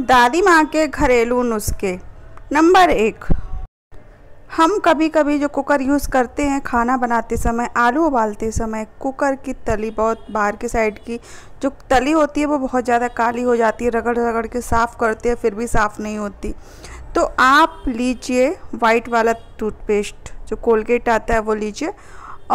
दादी माँ के घरेलू नुस्खे नंबर एक हम कभी कभी जो कुकर यूज़ करते हैं खाना बनाते समय आलू उबालते समय कुकर की तली बहुत बाहर की साइड की जो तली होती है वो बहुत ज़्यादा काली हो जाती है रगड़ रगड़ के साफ़ करते हैं फिर भी साफ़ नहीं होती तो आप लीजिए वाइट वाला टूथपेस्ट जो कोलगेट आता है वो लीजिए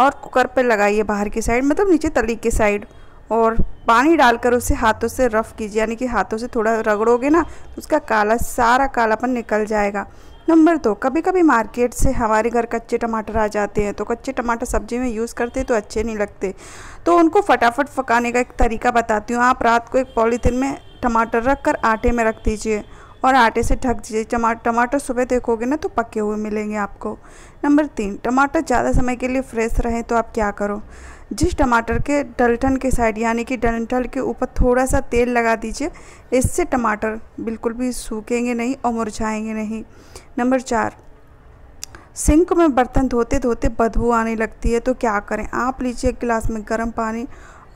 और कुकर पर लगाइए बाहर की साइड मतलब नीचे तली की साइड और पानी डालकर उसे हाथों से रफ़ कीजिए यानी कि हाथों से थोड़ा रगड़ोगे ना तो उसका काला सारा कालापन निकल जाएगा नंबर दो कभी कभी मार्केट से हमारे घर कच्चे टमाटर आ जाते हैं तो कच्चे टमाटर सब्जी में यूज़ करते तो अच्छे नहीं लगते तो उनको फटाफट पकाने का एक तरीका बताती हूँ आप रात को एक पॉलीथीन में टमाटर रख कर आटे में रख दीजिए और आटे से ढक दीजिए टमाटर सुबह देखोगे ना तो पके हुए मिलेंगे आपको नंबर तीन टमाटर ज़्यादा समय के लिए फ्रेश रहें तो आप क्या करो जिस टमाटर के डलठन के साइड यानी कि डल्टन के ऊपर थोड़ा सा तेल लगा दीजिए इससे टमाटर बिल्कुल भी सूखेंगे नहीं और मुरझाएंगे नहीं नंबर चार सिंक में बर्तन धोते धोते बदबू आने लगती है तो क्या करें आप लीजिए एक गिलास में गर्म पानी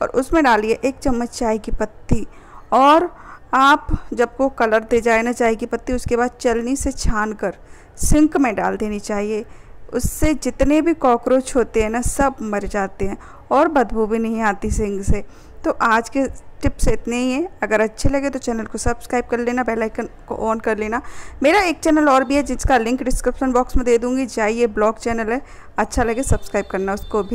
और उसमें डालिए एक चम्मच चाय की पत्ती और आप जब को कलर दे जाए ना चाय की पत्ती उसके बाद चलनी से छान कर सिंक में डाल देनी चाहिए उससे जितने भी कॉकरोच होते हैं ना सब मर जाते हैं और बदबू भी नहीं आती सिंक से तो आज के टिप्स इतने ही हैं अगर अच्छे लगे तो चैनल को सब्सक्राइब कर लेना बेल आइकन को ऑन कर लेना मेरा एक चैनल और भी है जिसका लिंक डिस्क्रिप्शन बॉक्स में दे दूँगी जाइए ब्लॉग चैनल है अच्छा लगे सब्सक्राइब करना उसको भी